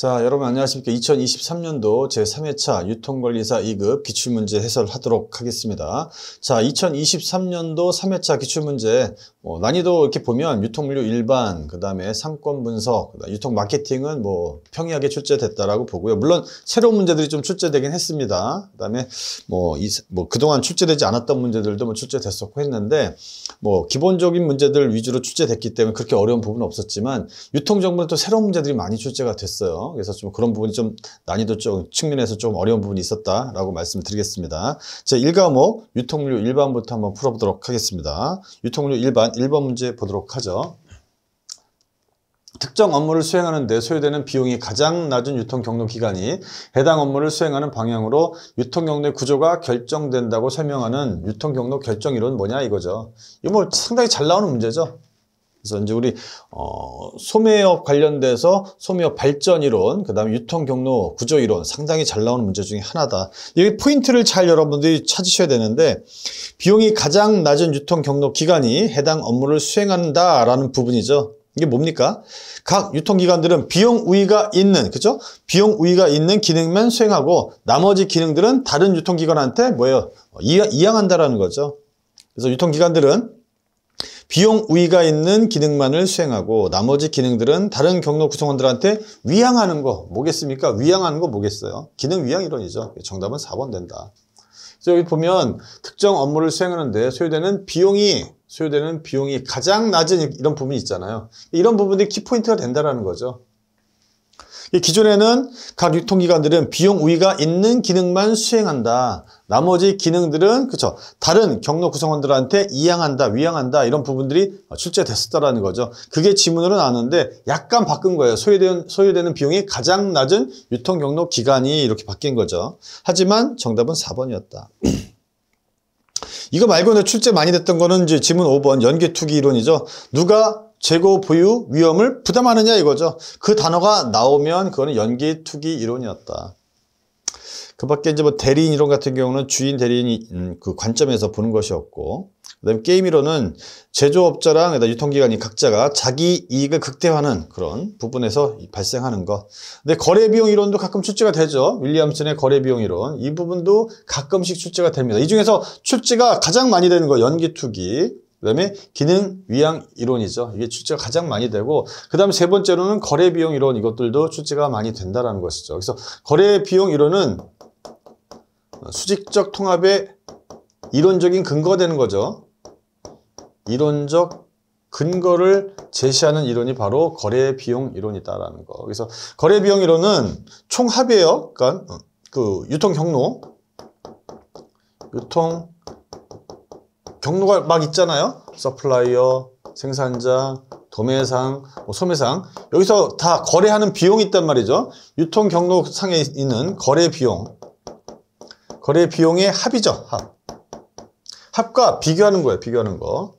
자, 여러분 안녕하십니까. 2023년도 제3회차 유통관리사 2급 기출문제 해설하도록 하겠습니다. 자, 2023년도 3회차 기출문제 뭐 난이도 이렇게 보면 유통물류 일반, 그 다음에 상권 분석, 유통 마케팅은 뭐 평이하게 출제됐다라고 보고요. 물론 새로운 문제들이 좀 출제되긴 했습니다. 그 다음에 뭐, 뭐 그동안 출제되지 않았던 문제들도 뭐 출제됐었고 했는데 뭐 기본적인 문제들 위주로 출제됐기 때문에 그렇게 어려운 부분은 없었지만 유통정보는 또 새로운 문제들이 많이 출제가 됐어요. 그래서 좀 그런 부분이 좀 난이도 쪽 측면에서 좀 어려운 부분이 있었다라고 말씀 드리겠습니다. 제 1과목 유통료 1번부터 한번 풀어보도록 하겠습니다. 유통료 1번 1번 문제 보도록 하죠. 특정 업무를 수행하는 데 소요되는 비용이 가장 낮은 유통 경로 기간이 해당 업무를 수행하는 방향으로 유통 경로의 구조가 결정된다고 설명하는 유통 경로 결정 이론 뭐냐 이거죠. 이거 뭐 상당히 잘 나오는 문제죠. 그래서 이제 우리 어, 소매업 관련돼서 소매업 발전 이론, 그다음에 유통 경로 구조 이론 상당히 잘 나오는 문제 중에 하나다. 여기 포인트를 잘 여러분들이 찾으셔야 되는데 비용이 가장 낮은 유통 경로 기간이 해당 업무를 수행한다라는 부분이죠. 이게 뭡니까? 각 유통기관들은 비용 우위가 있는, 그죠? 비용 우위가 있는 기능만 수행하고 나머지 기능들은 다른 유통기관한테 뭐예요? 이양, 이양한다라는 거죠. 그래서 유통기관들은 비용 우위가 있는 기능만을 수행하고 나머지 기능들은 다른 경로 구성원들한테 위양하는 거 뭐겠습니까? 위양하는 거 뭐겠어요? 기능 위양 이론이죠. 정답은 4번 된다. 그래서 여기 보면 특정 업무를 수행하는데 소요되는 비용이 소요되는 비용이 가장 낮은 이런 부분이 있잖아요. 이런 부분들이 키포인트가 된다라는 거죠. 기존에는 각 유통기관들은 비용 우위가 있는 기능만 수행한다. 나머지 기능들은 그쵸 다른 경로 구성원들한테 이양한다 위양한다 이런 부분들이 출제됐었다라는 거죠 그게 지문으로 나왔는데 약간 바꾼 거예요 소요되는, 소요되는 비용이 가장 낮은 유통 경로 기간이 이렇게 바뀐 거죠 하지만 정답은 4번이었다 이거 말고는 출제 많이 됐던 거는 이제 지문 5번 연계투기 이론이죠 누가 재고 보유 위험을 부담하느냐 이거죠 그 단어가 나오면 그거는 연계투기 이론이었다 그 밖에 이제 뭐 대리인 이론 같은 경우는 주인 대리인 이그 음, 관점에서 보는 것이었고, 그 다음에 게임 이론은 제조업자랑 유통기관이 각자가 자기 이익을 극대화하는 그런 부분에서 발생하는 것. 근데 거래비용 이론도 가끔 출제가 되죠. 윌리엄슨의 거래비용 이론. 이 부분도 가끔씩 출제가 됩니다. 이 중에서 출제가 가장 많이 되는 거 연기투기, 그 다음에 기능 위양 이론이죠. 이게 출제가 가장 많이 되고 그 다음에 세 번째로는 거래비용 이론 이것들도 출제가 많이 된다는 것이죠. 그래서 거래비용 이론은 수직적 통합의 이론적인 근거가 되는 거죠. 이론적 근거를 제시하는 이론이 바로 거래 비용 이론이다라는 거. 그래서 거래 비용 이론은 총합이에요. 그러니까 어, 그 유통 경로, 유통 경로가 막 있잖아요. 서플라이어, 생산자, 도매상, 뭐 소매상 여기서 다 거래하는 비용이 있단 말이죠. 유통 경로 상에 있는 거래 비용 거래 비용의 합이죠. 합. 합과 비교하는 거예요. 비교하는 거.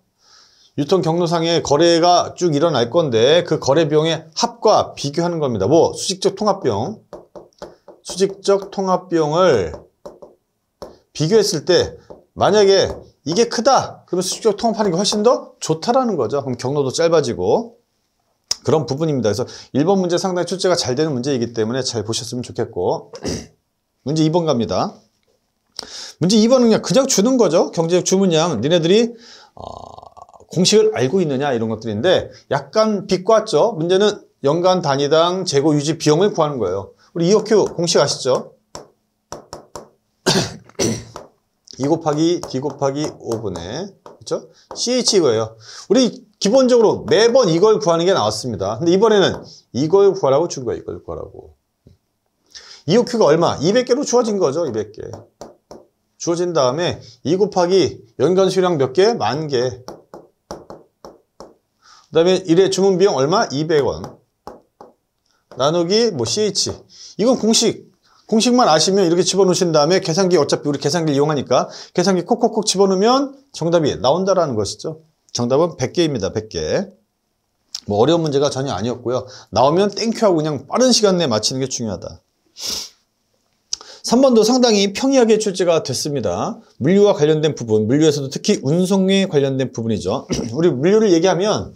유통 경로상의 거래가 쭉 일어날 건데 그 거래 비용의 합과 비교하는 겁니다. 뭐 수직적 통합 비용. 수직적 통합 비용을 비교했을 때 만약에 이게 크다. 그러면 수직적 통합하는 게 훨씬 더 좋다라는 거죠. 그럼 경로도 짧아지고 그런 부분입니다. 그래서 1번 문제 상당히 출제가 잘 되는 문제이기 때문에 잘 보셨으면 좋겠고 문제 2번 갑니다. 문제 2번은 그냥, 그냥 주는 거죠. 경제적 주문량. 니네들이 어, 공식을 알고 있느냐 이런 것들인데 약간 비과았죠 문제는 연간 단위당 재고 유지 비용을 구하는 거예요. 우리 EOQ 공식 아시죠? 2 곱하기 D 곱하기 5분의 그렇죠? CH 이거예요. 우리 기본적으로 매번 이걸 구하는 게 나왔습니다. 근데 이번에는 이걸 구하라고 준 거예요. 이걸 구하라고. EOQ가 얼마? 200개로 주어진 거죠. 200개. 주어진 다음에 2 곱하기 연간 수량 몇 개? 만 개. 그 다음에 1회 주문 비용 얼마? 200원. 나누기 뭐 CH. 이건 공식. 공식만 아시면 이렇게 집어넣으신 다음에 계산기 어차피 우리 계산기 이용하니까 계산기 콕콕콕 집어넣으면 정답이 나온다라는 것이죠. 정답은 100개입니다. 100개. 뭐 어려운 문제가 전혀 아니었고요. 나오면 땡큐하고 그냥 빠른 시간 내에 맞히는 게 중요하다. 3번도 상당히 평이하게 출제가 됐습니다. 물류와 관련된 부분, 물류에서도 특히 운송에 관련된 부분이죠. 우리 물류를 얘기하면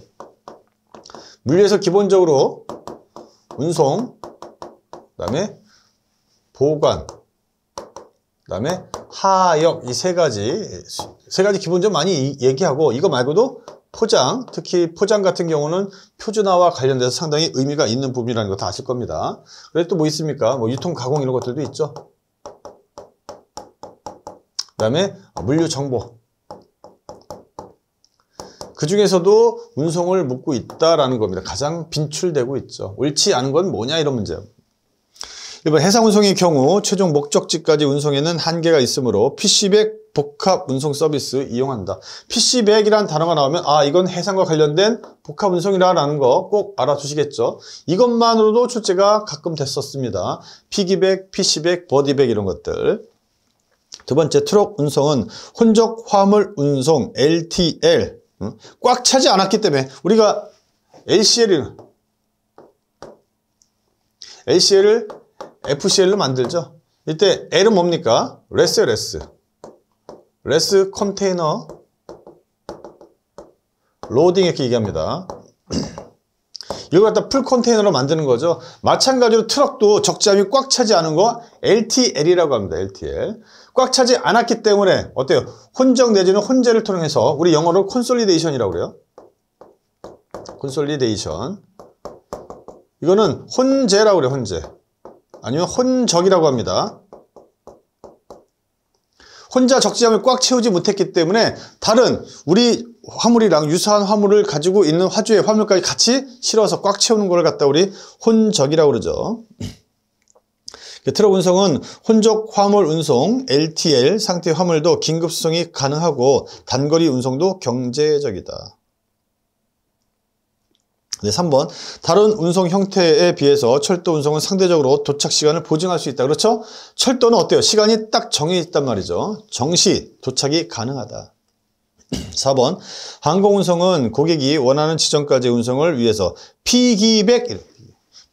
물류에서 기본적으로 운송, 그다음에 보관, 그다음에 하역 이 세 가지 세 가지 기본점 많이 얘기하고 이거 말고도 포장, 특히 포장 같은 경우는 표준화와 관련돼서 상당히 의미가 있는 부분이라는 거 다 아실 겁니다. 그래서 또뭐 있습니까? 뭐 유통 가공 이런 것들도 있죠. 그 다음에 물류 정보 그 중에서도 운송을 묻고 있다라는 겁니다. 가장 빈출되고 있죠. 옳지 않은 건 뭐냐 이런 문제요. 이번 해상운송의 경우 최종 목적지까지 운송에는 한계가 있으므로 PC백 복합 운송 서비스 이용한다. PC백이란 단어가 나오면 아 이건 해상과 관련된 복합 운송이라라는 거 꼭 알아두시겠죠. 이것만으로도 출제가 가끔 됐었습니다. 피기백, PC백, 버디백 이런 것들. 두 번째 트럭 운송은 혼적 화물 운송 LTL 꽉 차지 않았기 때문에 우리가 LCL을 LCL을 FCL로 만들죠. 이때 L은 뭡니까? 레스요 레스. 레스 컨테이너 로딩 이렇게 얘기합니다. 이걸 갖다 풀 컨테이너로 만드는 거죠. 마찬가지로 트럭도 적재함이 꽉 차지 않은 거 LTL이라고 합니다. LTL. 꽉 차지 않았기 때문에 어때요? 혼정 내지는 혼재를 통해서 우리 영어로 콘솔리데이션이라고 그래요. 콘솔리데이션. 이거는 혼재라고 그래요. 혼재. 아니면 혼적이라고 합니다. 혼자 적재함을 꽉 채우지 못했기 때문에 다른 우리 화물이랑 유사한 화물을 가지고 있는 화주의 화물까지 같이 실어서 꽉 채우는 걸 갖다 우리 혼적이라고 그러죠. 예, 트럭 운송은 혼족 화물 운송 LTL 상태 화물도 긴급 수송이 가능하고 단거리 운송도 경제적이다. 네, 3번 다른 운송 형태에 비해서 철도 운송은 상대적으로 도착 시간을 보증할 수 있다. 그렇죠? 철도는 어때요? 시간이 딱 정해 있단 말이죠. 정시 도착이 가능하다. 4번 항공운송은 고객이 원하는 지점까지 운송을 위해서 피기백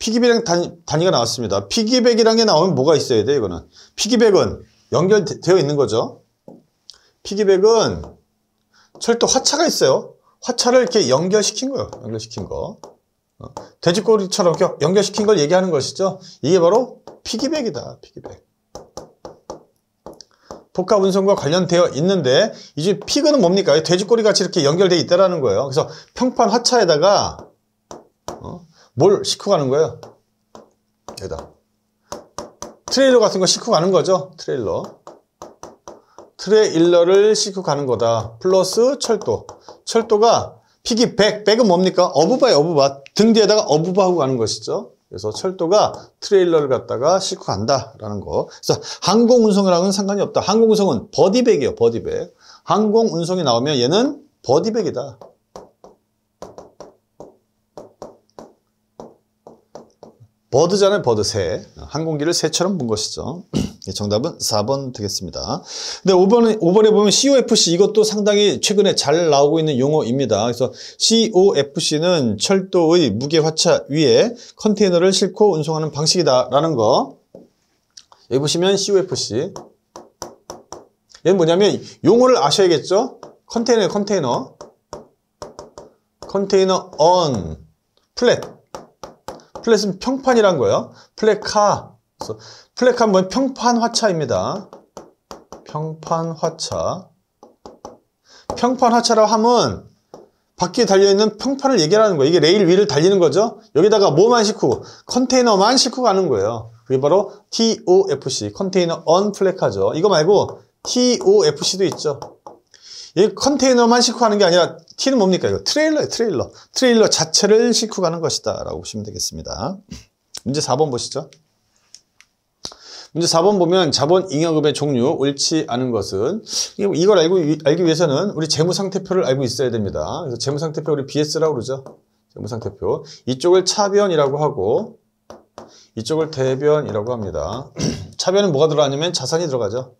피기백 이랑 단위가 나왔습니다. 피기백이란 게 나오면 뭐가 있어야 돼 이거는. 피기백은 연결되어 있는 거죠. 피기백은 철도 화차가 있어요. 화차를 이렇게 연결시킨 거예요. 연결시킨 거. 어, 돼지꼬리처럼 이렇게 연결시킨 걸 얘기하는 것이죠. 이게 바로 피기백이다. 피기백. 복합 운송과 관련되어 있는데 이제 피그는 뭡니까? 돼지꼬리 같이 이렇게 연결되어 있다라는 거예요. 그래서 평판 화차에다가 뭘 싣고 가는 거예요? 여기다. 트레일러 같은 거 싣고 가는 거죠? 트레일러. 트레일러를 싣고 가는 거다. 플러스 철도. 철도가 픽이 100. 100은 뭡니까? 어부바에 어부바. 등 뒤에다가 어부바하고 가는 것이죠. 그래서 철도가 트레일러를 갖다가 싣고 간다라는 거. 그래서 항공운송이랑은 상관이 없다. 항공운송은 버디백이에요. 버디백. 항공운송이 나오면 얘는 버디백이다. 버드잖아요, 버드 새. 항공기를 새처럼 본 것이죠. 예, 정답은 4번 되겠습니다. 근데 5번, 5번에 보면 COFC 이것도 상당히 최근에 잘 나오고 있는 용어입니다. 그래서 COFC는 철도의 무게 화차 위에 컨테이너를 싣고 운송하는 방식이다라는 거. 여기 보시면 COFC. 얘는 뭐냐면 용어를 아셔야겠죠? 컨테이너, 컨테이너. 컨테이너 on 플랫. 플랫은 평판이란 거예요. 플랫카. 플랫카 뭐면 평판 화차입니다. 평판 화차. 평판 화차라고 하면 바퀴에 달려있는 평판을 얘기하는 거예요. 이게 레일 위를 달리는 거죠. 여기다가 뭐만 싣고 컨테이너만 싣고 가는 거예요. 그게 바로 TOFC 컨테이너 언 플래카죠. 이거 말고 TOFC도 있죠. 이 컨테이너만 싣고 가는 게 아니라 T는 뭡니까? 이거 트레일러예요, 트레일러. 트레일러 자체를 싣고 가는 것이다. 라고 보시면 되겠습니다. 문제 4번 보시죠. 문제 4번 보면 자본 잉여금의 종류 옳지 않은 것은 뭐 이걸 알고, 알기 위해서는 우리 재무상태표를 알고 있어야 됩니다. 그래서 재무상태표 우리 BS라고 그러죠. 재무상태표. 이쪽을 차변이라고 하고 이쪽을 대변이라고 합니다. 차변은 뭐가 들어가냐면 자산이 들어가죠.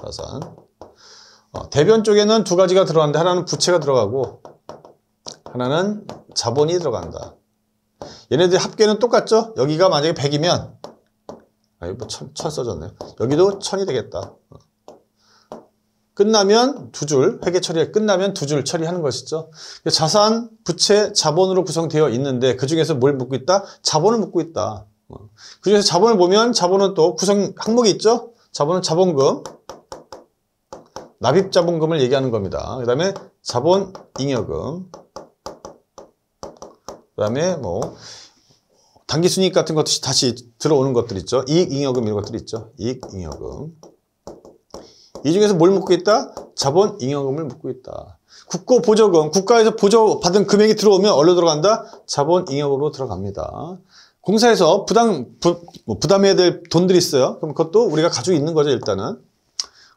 자산. 어, 대변 쪽에는 두 가지가 들어가는데 하나는 부채가 들어가고 하나는 자본이 들어간다. 얘네들 합계는 똑같죠? 여기가 만약에 100이면 아, 이거 뭐 천, 천 써졌네요. 여기도 천이 되겠다. 끝나면 두 줄, 회계 처리가 끝나면 두 줄 처리하는 것이죠. 자산, 부채, 자본으로 구성되어 있는데 그 중에서 뭘 묻고 있다? 자본을 묻고 있다. 어. 그 중에서 자본을 보면 자본은 또 구성 항목이 있죠? 자본은 자본금, 납입자본금을 얘기하는 겁니다. 그 다음에 자본 잉여금 그 다음에 뭐 단기 순이익 같은 것들이 다시 들어오는 것들 있죠. 이익 잉여금 이런 것들 있죠. 이익 잉여금 이 중에서 뭘 묻고 있다? 자본 잉여금을 묻고 있다. 국고 보조금, 국가에서 보조받은 금액이 들어오면 얼로 들어간다? 자본 잉여금으로 들어갑니다. 공사에서 부당, 부, 뭐 부담해야 될 돈들이 있어요. 그럼 그것도 우리가 가지고 있는 거죠, 일단은.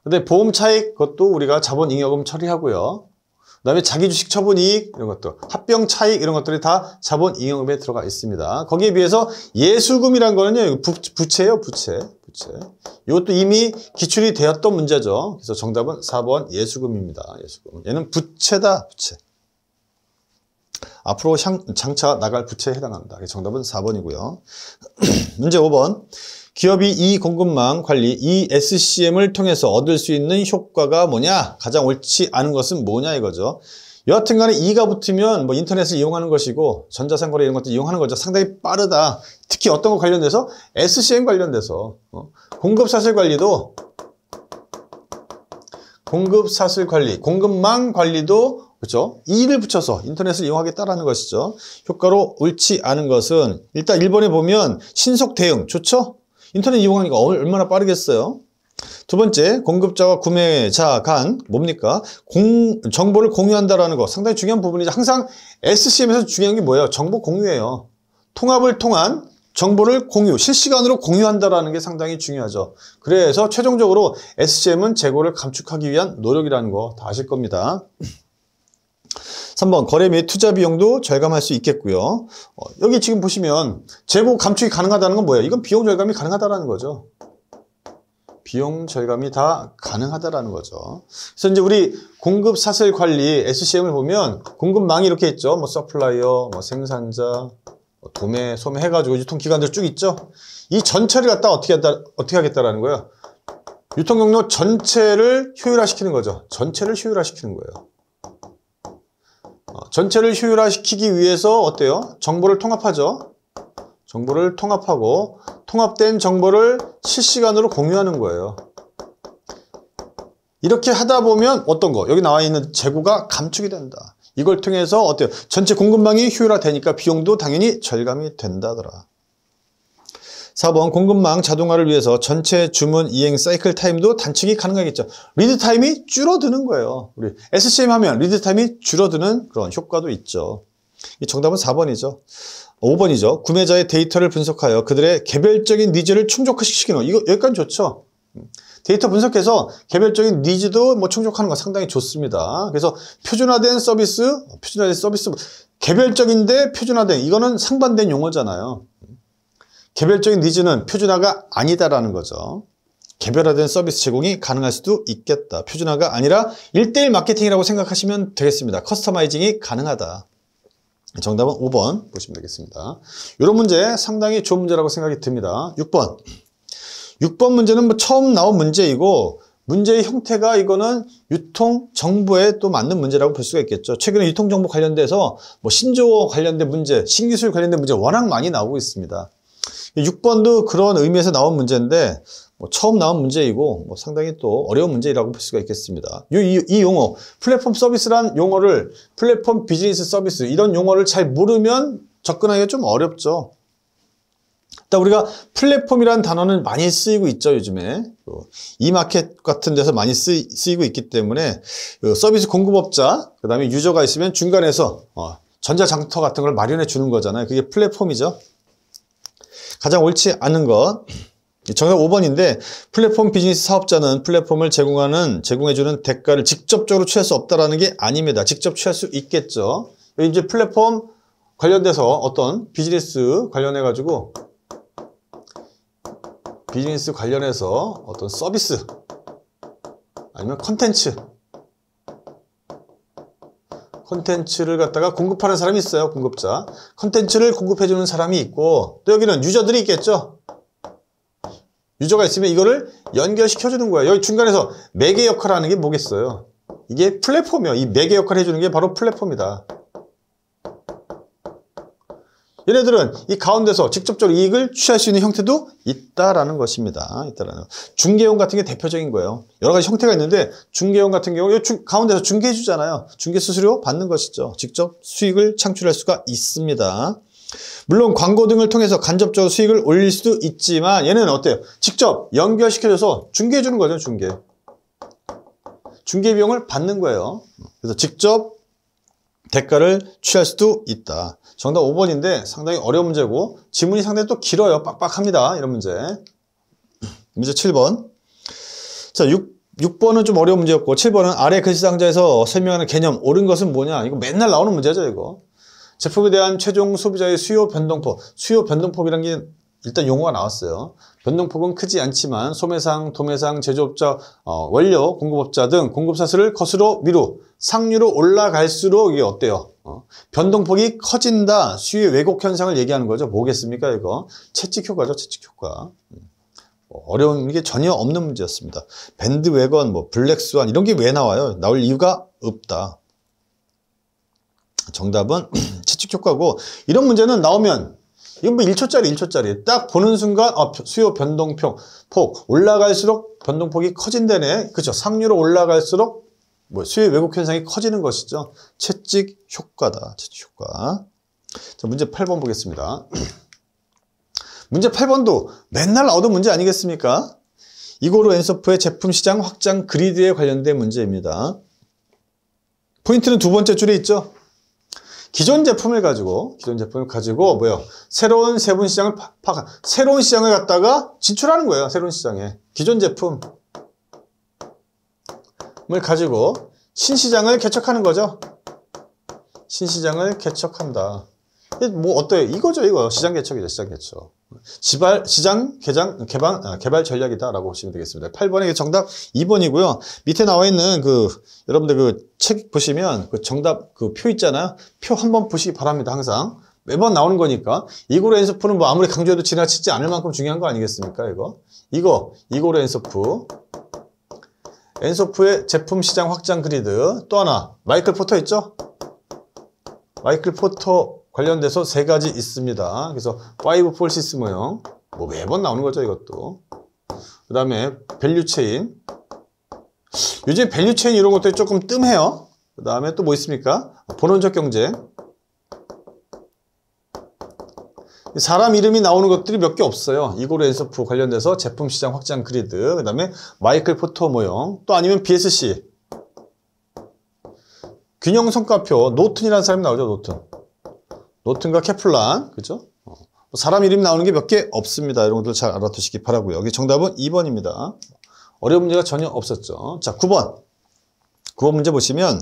근데 보험 차익 그것도 우리가 자본 잉여금 처리하고요. 그다음에 자기 주식 처분 이익 이런 것도 합병 차익 이런 것들이 다 자본 잉여금에 들어가 있습니다. 거기에 비해서 예수금이란 거는요. 부, 부채예요, 부채. 부채. 이것도 이미 기출이 되었던 문제죠. 그래서 정답은 4번 예수금입니다. 예수금. 얘는 부채다, 부채. 앞으로 장차 나갈 부채에 해당합니다. 정답은 4번이고요. 문제 5번. 기업이 이 공급망 관리 이 s c m 을 통해서 얻을 수 있는 효과가 뭐냐? 가장 옳지 않은 것은 뭐냐 이거죠. 여하튼 간에 이가 붙으면 뭐 인터넷을 이용하는 것이고 전자상거래 이런 것도 이용하는 거죠. 상당히 빠르다. 특히 어떤 거 관련돼서 SCM 관련돼서 어? 공급사슬 관리도 공급사슬 관리, 공급망 관리도 그렇죠? 이를 붙여서 인터넷을 이용하겠다라는 것이죠. 효과로 옳지 않은 것은 일단 1번에 보면 신속 대응 좋죠? 인터넷 이용하니까 얼마나 빠르겠어요? 두 번째, 공급자와 구매자 간 뭡니까? 공, 정보를 공유한다라는 거 상당히 중요한 부분이죠. 항상 SCM에서 중요한 게 뭐예요? 정보 공유예요. 통합을 통한 정보를 공유, 실시간으로 공유한다라는 게 상당히 중요하죠. 그래서 최종적으로 SCM은 재고를 감축하기 위한 노력이라는 거 다 아실 겁니다. 3번 거래 및 투자 비용도 절감할 수 있겠고요. 어, 여기 지금 보시면 재고 감축이 가능하다는 건 뭐예요? 이건 비용 절감이 가능하다는 거죠. 비용 절감이 다 가능하다라는 거죠. 그래서 이제 우리 공급 사슬 관리 SCM을 보면 공급망이 이렇게 있죠. 뭐 서플라이어, 뭐 생산자, 뭐 도매, 소매 해가지고 유통기관들 쭉 있죠. 이 전체를 갖다 어떻게, 한다, 어떻게 하겠다라는 거예요. 유통 경로 전체를 효율화시키는 거죠. 전체를 효율화시키는 거예요. 전체를 효율화시키기 위해서 어때요? 정보를 통합하죠. 정보를 통합하고 통합된 정보를 실시간으로 공유하는 거예요. 이렇게 하다 보면 어떤 거? 여기 나와 있는 재고가 감축이 된다. 이걸 통해서 어때요? 전체 공급망이 효율화되니까 비용도 당연히 절감이 된다더라. 4번 공급망 자동화를 위해서 전체 주문 이행 사이클 타임도 단축이 가능하겠죠. 리드 타임이 줄어드는 거예요. 우리 SCM 하면 리드 타임이 줄어드는 그런 효과도 있죠. 정답은 4번이죠. 5번이죠. 구매자의 데이터를 분석하여 그들의 개별적인 니즈를 충족시키는 거. 이거 여기까지 좋죠. 데이터 분석해서 개별적인 니즈도 뭐 충족하는 거 상당히 좋습니다. 그래서 표준화된 서비스, 어, 표준화된 서비스, 뭐 개별적인데 표준화된 이거는 상반된 용어잖아요. 개별적인 니즈는 표준화가 아니다라는 거죠. 개별화된 서비스 제공이 가능할 수도 있겠다. 표준화가 아니라 일대일 마케팅이라고 생각하시면 되겠습니다. 커스터마이징이 가능하다. 정답은 5번 보시면 되겠습니다. 이런 문제 상당히 좋은 문제라고 생각이 듭니다. 6번. 6번 문제는 뭐 처음 나온 문제이고 문제의 형태가 이거는 유통 정보에 또 맞는 문제라고 볼 수가 있겠죠. 최근에 유통 정보 관련돼서 뭐 신조어 관련된 문제, 신기술 관련된 문제 워낙 많이 나오고 있습니다. 6번도 그런 의미에서 나온 문제인데 뭐 처음 나온 문제이고 뭐 상당히 또 어려운 문제라고 볼 수가 있겠습니다. 이, 이, 이, 용어, 플랫폼 서비스란 용어를 플랫폼 비즈니스 서비스 이런 용어를 잘 모르면 접근하기가 좀 어렵죠. 일단 우리가 플랫폼이라는 단어는 많이 쓰이고 있죠 요즘에 이마켓 그 같은 데서 많이 쓰이, 쓰이고 있기 때문에 그 서비스 공급업자 그 다음에 유저가 있으면 중간에서 어, 전자장터 같은 걸 마련해 주는 거잖아요. 그게 플랫폼이죠. 가장 옳지 않은 것 정답 5번인데 플랫폼 비즈니스 사업자는 플랫폼을 제공하는 제공해주는 대가를 직접적으로 취할 수 없다라는 게 아닙니다. 직접 취할 수 있겠죠. 이제 플랫폼 관련돼서 어떤 비즈니스 관련해 가지고 비즈니스 관련해서 어떤 서비스 아니면 컨텐츠 컨텐츠를 갖다가 공급하는 사람이 있어요. 공급자. 컨텐츠를 공급해주는 사람이 있고 또 여기는 유저들이 있겠죠. 유저가 있으면 이거를 연결시켜주는 거예요. 여기 중간에서 매개 역할 하는 게 뭐겠어요. 이게 플랫폼이에요. 이 매개 역할 해주는 게 바로 플랫폼이다. 얘네들은 이 가운데서 직접적으로 이익을 취할 수 있는 형태도 있다라는 것입니다. 있다라는 중개용 같은 게 대표적인 거예요. 여러 가지 형태가 있는데 중개용 같은 경우 요 가운데서 중개해 주잖아요. 중개 수수료 받는 것이죠. 직접 수익을 창출할 수가 있습니다. 물론 광고 등을 통해서 간접적으로 수익을 올릴 수도 있지만 얘는 네 어때요? 직접 연결시켜줘서 중개해 주는 거죠. 중개. 중개 비용을 받는 거예요. 그래서 직접 대가를 취할 수도 있다. 정답 5번인데 상당히 어려운 문제고 지문이 상당히 또 길어요. 빡빡합니다. 이런 문제. 문제 7번. 자, 6, 6번은 좀 어려운 문제였고 7번은 아래 글씨 상자에서 설명하는 개념 옳은 것은 뭐냐. 이거 맨날 나오는 문제죠, 이거. 제품에 대한 최종 소비자의 수요 변동폭. 수요 변동폭이라는 게 일단 용어가 나왔어요. 변동폭은 크지 않지만 소매상, 도매상, 제조업자, 어, 원료, 공급업자 등 공급사슬을 거스로 위로 상류로 올라갈수록 이게 어때요? 어, 변동폭이 커진다, 수요의 왜곡 현상을 얘기하는 거죠. 뭐겠습니까 이거? 채찍 효과죠, 채찍 효과. 음. 어려운 게 전혀 없는 문제였습니다. 밴드 웨건, 뭐 블랙스완 이런 게 왜 나와요? 나올 이유가 없다. 정답은 채찍 효과고 이런 문제는 나오면 이건 뭐 1초짜리 1초짜리 딱 보는 순간 아, 수요 변동폭 폭 올라갈수록 변동폭이 커진다네 그쵸 상류로 올라갈수록 뭐 수요 왜곡 현상이 커지는 것이죠 채찍 효과다 채찍 효과 자 문제 8번 보겠습니다 문제 8번도 맨날 얻은 문제 아니겠습니까 이고로 엔소프의 제품 시장 확장 그리드에 관련된 문제입니다 포인트는 두 번째 줄에 있죠 기존 제품을 가지고 기존 제품을 가지고 뭐요 새로운 세분 시장을 파악 새로운 시장을 갖다가 진출하는 거예요 새로운 시장에 기존 제품을 가지고 신시장을 개척하는 거죠 신시장을 개척한다 뭐 어때요 이거죠 이거 시장 개척이죠 시장 개척 지발, 시장 개장, 개방, 아, 개발 전략이다라고 보시면 되겠습니다. 8번이 정답 2번이고요. 밑에 나와 있는 그, 여러분들 그 책 보시면 그 정답 그 표 있잖아요. 표한번 보시기 바랍니다. 항상. 매번 나오는 거니까. 이고르엔소프는뭐 아무리 강조해도 지나치지 않을 만큼 중요한 거 아니겠습니까? 이거. 이거. 이고르엔소프 엔소프의 제품 시장 확장 그리드. 또 하나. 마이클 포터 있죠? 마이클 포터 관련돼서 세 가지 있습니다. 그래서 5, 4, 6 모형 뭐 매번 나오는 거죠 이것도 그 다음에 밸류 체인 요즘 밸류 체인 이런 것들이 조금 뜸해요 그 다음에 또 뭐 있습니까? 본원적 경제 사람 이름이 나오는 것들이 몇 개 없어요 이고르 엔서프 관련돼서 제품 시장 확장 그리드 그 다음에 마이클 포터 모형 또 아니면 BSC 균형 성과표 노튼이라는 사람이 나오죠 노튼 노튼과 케플란, 그죠? 어. 뭐 사람 이름 나오는 게 몇 개 없습니다. 이런 것들잘 알아두시기 바라고요. 여기 정답은 2번입니다. 어려운 문제가 전혀 없었죠. 자, 9번. 9번 문제 보시면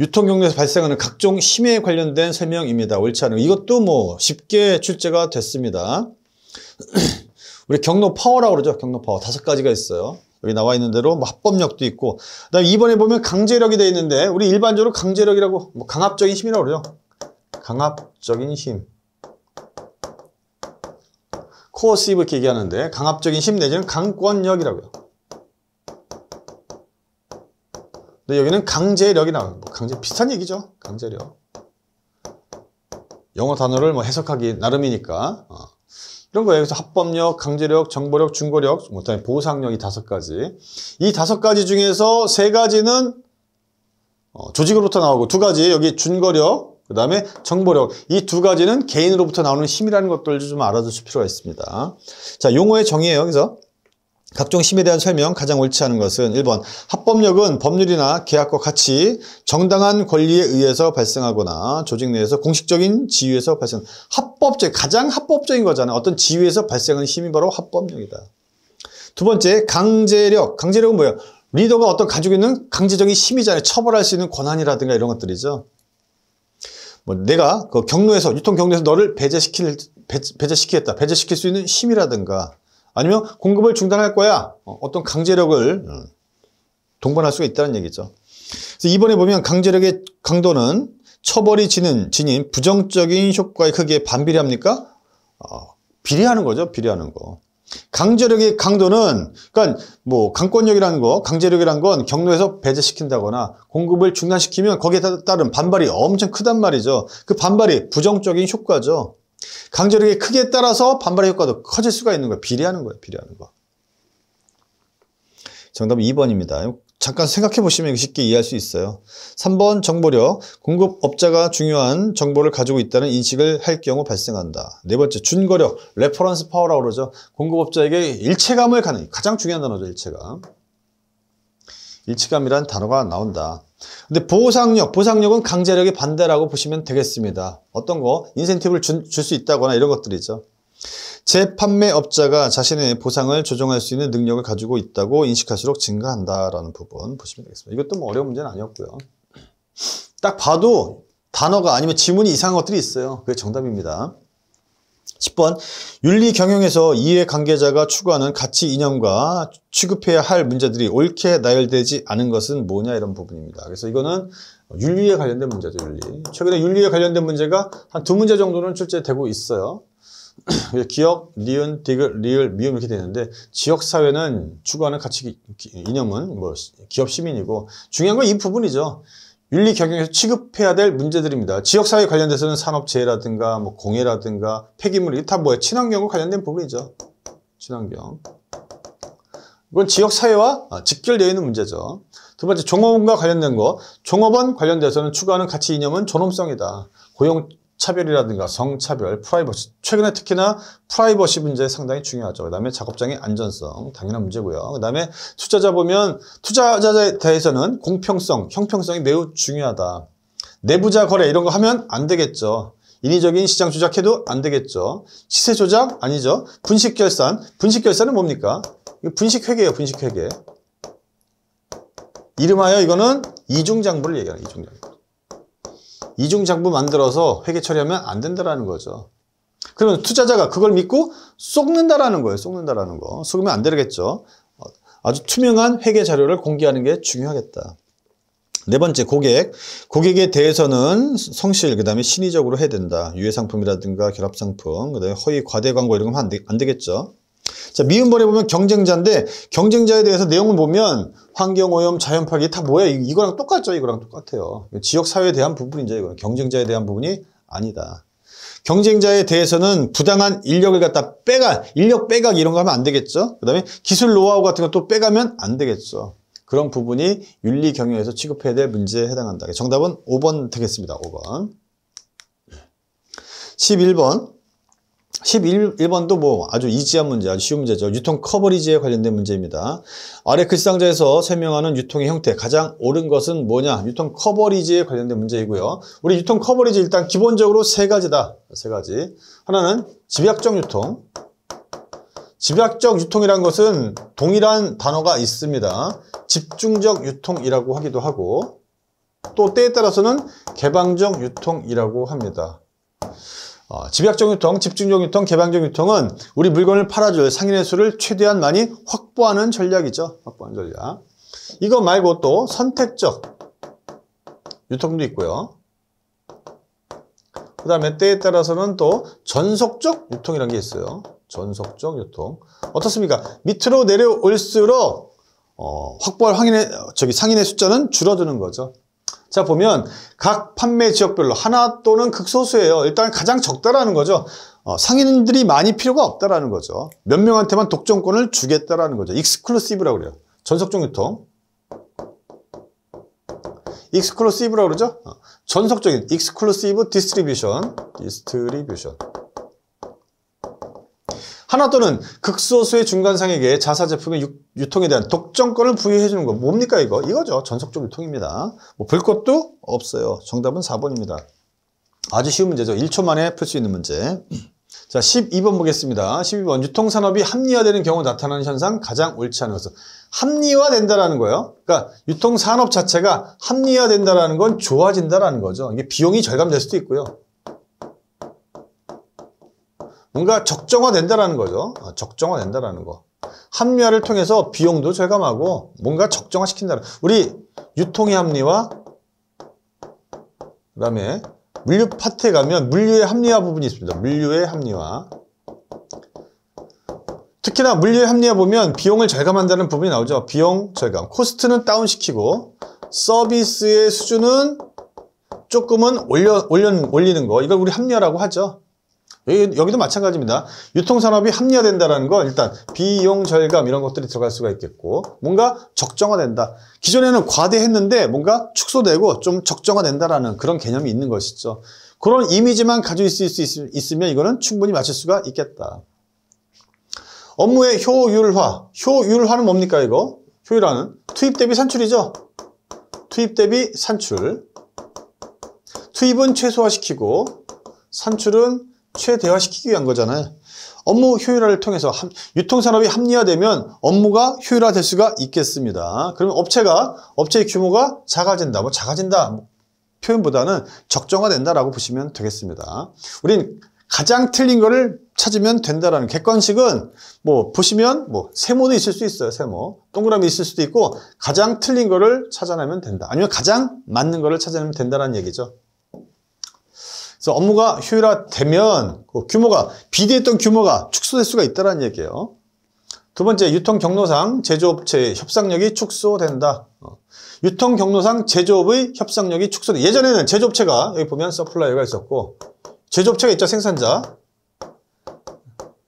유통 경로에서 발생하는 각종 힘에 관련된 설명입니다. 옳지 않은 이것도 뭐 쉽게 출제가 됐습니다. 우리 경로 파워라고 그러죠. 경로 파워 다섯 가지가 있어요. 여기 나와 있는 대로 뭐 합법력도 있고 그다음에 2번에 보면 강제력이 돼 있는데 우리 일반적으로 강제력이라고 뭐 강압적인 힘이라고 그러죠. 강압적인 힘. 코어시브 이렇게 얘기하는데 강압적인 힘 내지는 강권력이라고요. 근데 여기는 강제력이 나와요. 강제 비슷한 얘기죠. 강제력. 영어 단어를 뭐 해석하기 나름이니까 어. 이런 거예요. 그래서 합법력, 강제력, 정보력, 중고력, 뭐다음 보상력이 다섯 가지. 이 다섯 가지 중에서 세 가지는 어, 조직으로부터 나오고 두 가지 여기 준거력 그 다음에 정보력. 이 두 가지는 개인으로부터 나오는 힘이라는 것들을 좀 알아두실 필요가 있습니다. 자, 용어의 정의예요. 여기서 각종 힘에 대한 설명 가장 옳지 않은 것은 1번 합법력은 법률이나 계약과 같이 정당한 권리에 의해서 발생하거나 조직 내에서 공식적인 지위에서 발생 합법적 가장 합법적인 거잖아요 어떤 지위에서 발생하는 힘이 바로 합법력이다 두 번째 강제력 강제력은 뭐예요 리더가 어떤 가지고 있는 강제적인 힘이잖아요 처벌할 수 있는 권한이라든가 이런 것들이죠 뭐 내가 그 경로에서 유통 경로에서 너를 배제시킬 배제, 시키겠다 배제시킬 수 있는 힘이라든가 아니면 공급을 중단할 거야 어, 어떤 강제력을 어, 동반할 수가 있다는 얘기죠. 그래서 이번에 보면 강제력의 강도는 처벌이 지는 진인 부정적인 효과의 크기에 반비례합니까? 어, 비례하는 거죠. 비례하는 거. 강제력의 강도는 그러니까 뭐 강권력이라는 거, 강제력이라는 건 경로에서 배제시킨다거나 공급을 중단시키면 거기에 따른 반발이 엄청 크단 말이죠. 그 반발이 부정적인 효과죠. 강제력의 크기에 따라서 반발의 효과도 커질 수가 있는 거예요. 비례하는 거예요. 비례하는 거. 정답 2번입니다. 잠깐 생각해 보시면 쉽게 이해할 수 있어요. 3번 정보력, 공급업자가 중요한 정보를 가지고 있다는 인식을 할 경우 발생한다. 네 번째, 준거력, 레퍼런스 파워라고 그러죠. 공급업자에게 일체감을 가는, 가장 중요한 단어죠, 일체감. 일체감이란 단어가 나온다. 근데 보상력, 보상력은 강제력의 반대라고 보시면 되겠습니다. 어떤 거, 인센티브를 줄 수 있다거나 이런 것들이죠. 재판매업자가 자신의 보상을 조정할 수 있는 능력을 가지고 있다고 인식할수록 증가한다라는 부분 보시면 되겠습니다. 이것도 뭐 어려운 문제는 아니었고요. 딱 봐도 단어가 아니면 지문이 이상한 것들이 있어요. 그게 정답입니다. 10번 윤리 경영에서 이해 관계자가 추구하는 가치 이념과 취급해야 할 문제들이 옳게 나열되지 않은 것은 뭐냐 이런 부분입니다. 그래서 이거는 윤리에 관련된 문제죠. 윤리. 최근에 윤리에 관련된 문제가 한 두 문제 정도는 출제되고 있어요. 기억, 니은, 디귿, 리을, 미음 이렇게 되는데 지역사회는 추구하는 가치 이념은 뭐 기업 시민이고 중요한 건 이 부분이죠. 윤리 경영에서 취급해야 될 문제들입니다. 지역사회 관련돼서는 산업재해라든가 뭐 공해라든가 폐기물 이게 다뭐예 친환경과 관련된 부분이죠. 친환경. 이건 지역사회와 아, 직결되어 있는 문제죠. 두 번째, 종업원과 관련된 거. 종업원 관련돼서는 추구하는 가치 이념은 존엄성이다. 고용 차별이라든가 성차별, 프라이버시 최근에 특히나 프라이버시 문제 상당히 중요하죠. 그다음에 작업장의 안전성 당연한 문제고요. 그다음에 투자자 보면 투자자에 대해서는 공평성, 형평성이 매우 중요하다. 내부자 거래 이런 거 하면 안 되겠죠. 인위적인 시장 조작해도 안 되겠죠. 시세 조작 아니죠. 분식 결산, 분식 결산은 뭡니까? 분식 회계예요. 분식 회계. 이름하여 이거는 이중장부를 얘기하는 이중장부. 이중장부 만들어서 회계 처리하면 안 된다라는 거죠. 그러면 투자자가 그걸 믿고 속는다라는 거예요. 속는다라는 거. 속으면 안 되겠죠. 아주 투명한 회계 자료를 공개하는 게 중요하겠다. 네 번째 고객 고객에 대해서는 성실 그 다음에 신의적으로 해야 된다 유해 상품이라든가 결합 상품 그 다음에 허위 과대 광고 이런 거 하면 안, 되, 안 되겠죠 자, 미음번에 보면 경쟁자인데 경쟁자에 대해서 내용을 보면 환경오염, 자연파괴 다 뭐야? 이거랑 똑같죠? 이거랑 똑같아요. 지역사회에 대한 부분이죠. 이거는 경쟁자에 대한 부분이 아니다. 경쟁자에 대해서는 부당한 인력을 갖다 빼가 인력 빼각 이런 거 하면 안 되겠죠. 그 다음에 기술 노하우 같은 거 또 빼가면 안 되겠죠. 그런 부분이 윤리 경영에서 취급해야 될 문제에 해당한다. 정답은 5번 되겠습니다. 5번. 11번. 11번도 뭐 아주 이지한 문제, 아주 쉬운 문제죠. 유통 커버리지에 관련된 문제입니다. 아래 글상자에서 설명하는 유통의 형태, 가장 옳은 것은 뭐냐? 유통 커버리지에 관련된 문제이고요. 우리 유통 커버리지 일단 기본적으로 세 가지다. 세 가지. 하나는 집약적 유통. 집약적 유통이란 것은 동일한 단어가 있습니다. 집중적 유통이라고 하기도 하고 또 때에 따라서는 개방적 유통이라고 합니다. 어, 집약적 유통, 집중적 유통, 개방적 유통은 우리 물건을 팔아줄 상인의 수를 최대한 많이 확보하는 전략이죠. 확보하는 전략. 이거 말고 또 선택적 유통도 있고요. 그 다음에 때에 따라서는 또 전속적 유통이라는 게 있어요. 전속적 유통. 어떻습니까? 밑으로 내려올수록 어, 확보할 확인의 저기 상인의 숫자는 줄어드는 거죠. 자 보면 각 판매 지역별로 하나 또는 극소수예요. 일단 가장 적다라는 거죠. 어, 상인들이 많이 필요가 없다라는 거죠. 몇 명한테만 독점권을 주겠다라는 거죠. 익스클루시브라고 그래요. 전속종 유통. 익스클루시브라고 그러죠? 어, 전속적인 익스클루시브 디스트리뷰션. 디스트리뷰션. 하나 또는 극소수의 중간상에게 자사 제품의 유통에 대한 독점권을 부여해 주는 거 뭡니까 이거? 이거죠. 전속적 유통입니다. 뭐 볼 것도 없어요. 정답은 4번입니다. 아주 쉬운 문제죠. 1초 만에 풀 수 있는 문제. 자, 12번 보겠습니다. 12번 유통산업이 합리화되는 경우 나타나는 현상 가장 옳지 않은 것은 합리화된다라는 거예요. 그러니까 유통산업 자체가 합리화된다라는 건 좋아진다라는 거죠. 이게 비용이 절감될 수도 있고요. 뭔가 적정화된다라는 거죠. 어, 적정화된다라는 거. 합리화를 통해서 비용도 절감하고 뭔가 적정화시킨다는 우리 유통의 합리화 그 다음에 물류 파트에 가면 물류의 합리화 부분이 있습니다. 물류의 합리화 특히나 물류의 합리화 보면 비용을 절감한다는 부분이 나오죠. 비용 절감, 코스트는 다운시키고 서비스의 수준은 조금은 올려, 올려, 올리는 거 이걸 우리 합리화라고 하죠. 예, 여기, 도 마찬가지입니다. 유통산업이 합리화된다는 건 일단 비용 절감 이런 것들이 들어갈 수가 있겠고 뭔가 적정화된다. 기존에는 과대했는데 뭔가 축소되고 좀 적정화된다라는 그런 개념이 있는 것이죠. 그런 이미지만 가지고 있을 수 있, 으면 이거는 충분히 맞출 수가 있겠다. 업무의 효율화. 효율화는 뭡니까 이거? 효율화는 투입 대비 산출이죠. 투입 대비 산출. 투입은 최소화시키고 산출은 최대화시키기 위한 거잖아요. 업무 효율화를 통해서 유통산업이 합리화되면 업무가 효율화될 수가 있겠습니다. 그러면 업체가 업체의 규모가 작아진다. 뭐 작아진다 뭐 표현보다는 적정화된다라고 보시면 되겠습니다. 우린 가장 틀린 거를 찾으면 된다라는 객관식은 뭐 보시면 뭐 세모도 있을 수 있어요. 세모. 동그라미 있을 수도 있고 가장 틀린 거를 찾아내면 된다. 아니면 가장 맞는 거를 찾아내면 된다라는 얘기죠. 그래서 업무가 효율화되면 그 규모가 비대했던 규모가 축소될 수가 있다는 얘기예요. 두 번째, 유통 경로상 제조업체의 협상력이 축소된다. 어. 유통 경로상 제조업의 협상력이 축소돼. 예전에는 제조업체가 여기 보면 서플라이어가 있었고 제조업체가 있죠, 생산자.